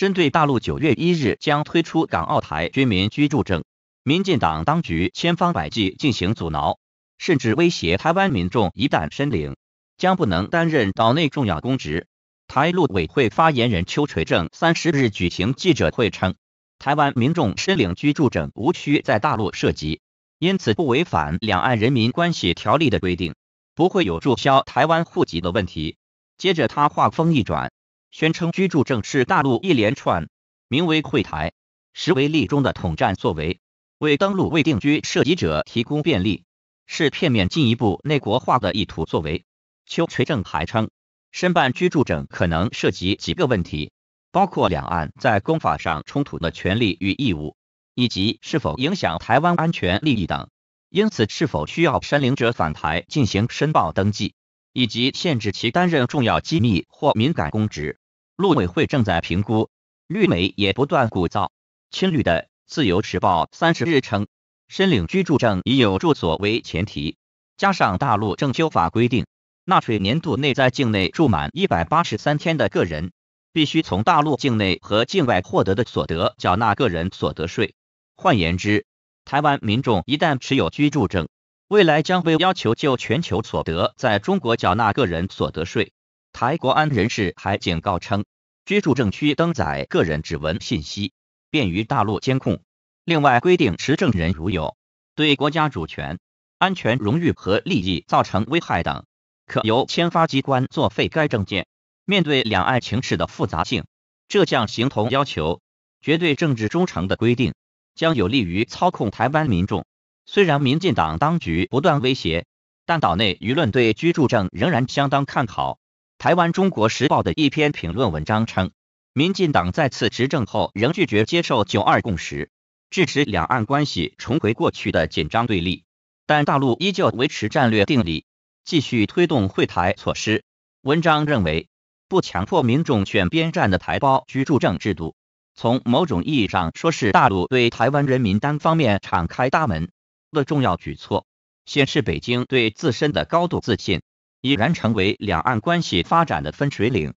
针对大陆九月一日将推出港澳台居民居住证，民进党当局千方百计进行阻挠，甚至威胁台湾民众一旦申领，将不能担任岛内重要公职。台陆委会发言人邱垂正三十日举行记者会称，台湾民众申领居住证无需在大陆涉及，因此不违反两岸人民关系条例的规定，不会有注销台湾户籍的问题。接着他话锋一转。宣称居住证是大陆一连串名为“会台”，实为“例”中”的统战作为，为登陆未定居涉及者提供便利，是片面进一步内国化的意图作为。邱垂正还称，申办居住证可能涉及几个问题，包括两岸在公法上冲突的权利与义务，以及是否影响台湾安全利益等。因此，是否需要申领者返台进行申报登记，以及限制其担任重要机密或敏感公职。陆委会正在评估，绿媒也不断鼓噪。青绿的《自由时报》三十日称，申领居住证已有住所为前提，加上大陆证修法规定，纳税年度内在境内住满一百八十三天的个人，必须从大陆境内和境外获得的所得缴纳个人所得税。换言之，台湾民众一旦持有居住证，未来将被要求就全球所得在中国缴纳个人所得税。台国安人士还警告称，居住证需登载个人指纹信息，便于大陆监控。另外规定，持证人如有对国家主权、安全、荣誉和利益造成危害等，可由签发机关作废该证件。面对两岸情势的复杂性，这项形同要求绝对政治忠诚的规定，将有利于操控台湾民众。虽然民进党当局不断威胁，但岛内舆论对居住证仍然相当看好。台湾《中国时报》的一篇评论文章称，民进党再次执政后仍拒绝接受“九二共识”，致使两岸关系重回过去的紧张对立。但大陆依旧维持战略定力，继续推动会台措施。文章认为，不强迫民众选边站的台胞居住证制度，从某种意义上说是大陆对台湾人民单方面敞开大门的重要举措，显示北京对自身的高度自信。已然成为两岸关系发展的分水岭。